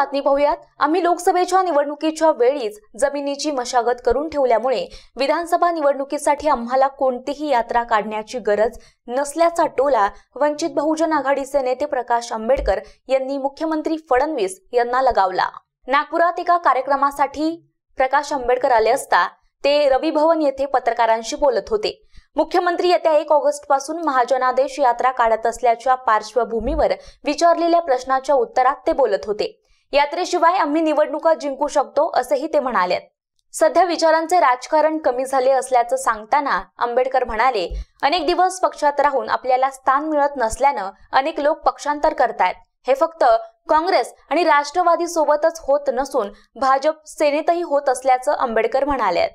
बातमी पाहूयात आम्ही लोकसभेच्या निवडणुकीच्या वेळीच जमिनीची मशागत करून ठेवल्यामुळे विधानसभा निवडणुकीसाठी आम्हाला कोणतीही यात्रा काढण्याची गरज नसल्याचा टोला वंचित बहुजन आघाडीचे नेते प्रकाश आंबेडकर यांनी मुख्यमंत्री फडणवीस यांना लगावला नागपुरात एका कार्यक्रमासाठी प्रकाश आंबेडकर आले असता ते रवी भवन येथे पत्रकारांशी बोलत होते मुख्यमंत्री येत्या एक ऑगस्ट पासून महाजनादेश यात्रा काढत असल्याच्या पार्श्वभूमीवर विचारलेल्या प्रश्नाच्या उत्तरात ते बोलत होते यात्रेशिवाय आम्ही निवडणुका जिंकू शकतो असंही ते म्हणालेत सध्या विचारांचे राजकारण कमी झाले असल्याचं सांगताना आंबेडकर म्हणाले अनेक दिवस पक्षात राहून आपल्याला स्थान मिळत नसल्यानं अनेक लोक पक्षांतर करतायत हे फक्त काँग्रेस आणि राष्ट्रवादी सोबतच होत नसून भाजप सेनेतही होत असल्याचं आंबेडकर म्हणाले